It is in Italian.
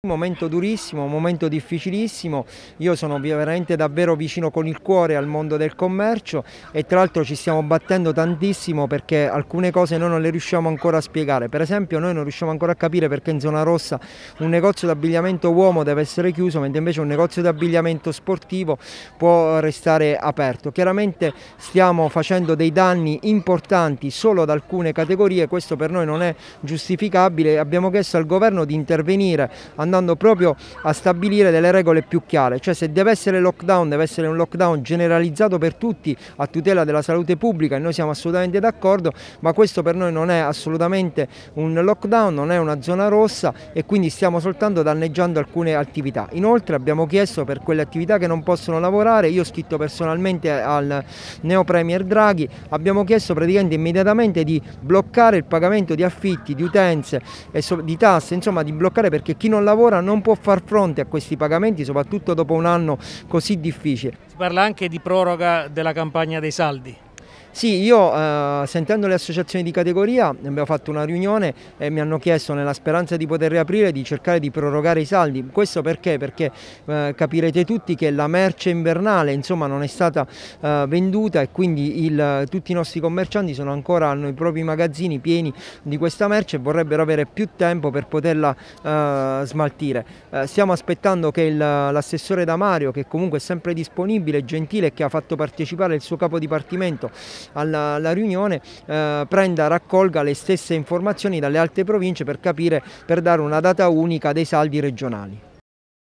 Un momento durissimo, un momento difficilissimo, io sono veramente davvero vicino con il cuore al mondo del commercio e tra l'altro ci stiamo battendo tantissimo perché alcune cose noi non le riusciamo ancora a spiegare, per esempio noi non riusciamo ancora a capire perché in zona rossa un negozio di abbigliamento uomo deve essere chiuso mentre invece un negozio di abbigliamento sportivo può restare aperto. Chiaramente stiamo facendo dei danni importanti solo ad alcune categorie, questo per noi non è giustificabile, abbiamo chiesto al governo di intervenire andando proprio a stabilire delle regole più chiare, cioè se deve essere lockdown deve essere un lockdown generalizzato per tutti a tutela della salute pubblica e noi siamo assolutamente d'accordo, ma questo per noi non è assolutamente un lockdown, non è una zona rossa e quindi stiamo soltanto danneggiando alcune attività. Inoltre abbiamo chiesto per quelle attività che non possono lavorare, io ho scritto personalmente al neo premier Draghi, abbiamo chiesto praticamente immediatamente di bloccare il pagamento di affitti, di utenze e di tasse, insomma di bloccare perché chi non lavora lavora non può far fronte a questi pagamenti, soprattutto dopo un anno così difficile. Si parla anche di proroga della campagna dei saldi. Sì, io eh, sentendo le associazioni di categoria abbiamo fatto una riunione e mi hanno chiesto nella speranza di poter riaprire di cercare di prorogare i saldi. Questo perché? Perché eh, capirete tutti che la merce invernale insomma, non è stata eh, venduta e quindi il, tutti i nostri commercianti sono ancora, hanno i propri magazzini pieni di questa merce e vorrebbero avere più tempo per poterla eh, smaltire. Eh, stiamo aspettando che l'assessore Damario, che comunque è sempre disponibile, gentile e che ha fatto partecipare il suo capo dipartimento alla, alla riunione eh, prenda, raccolga le stesse informazioni dalle altre province per capire, per dare una data unica dei saldi regionali.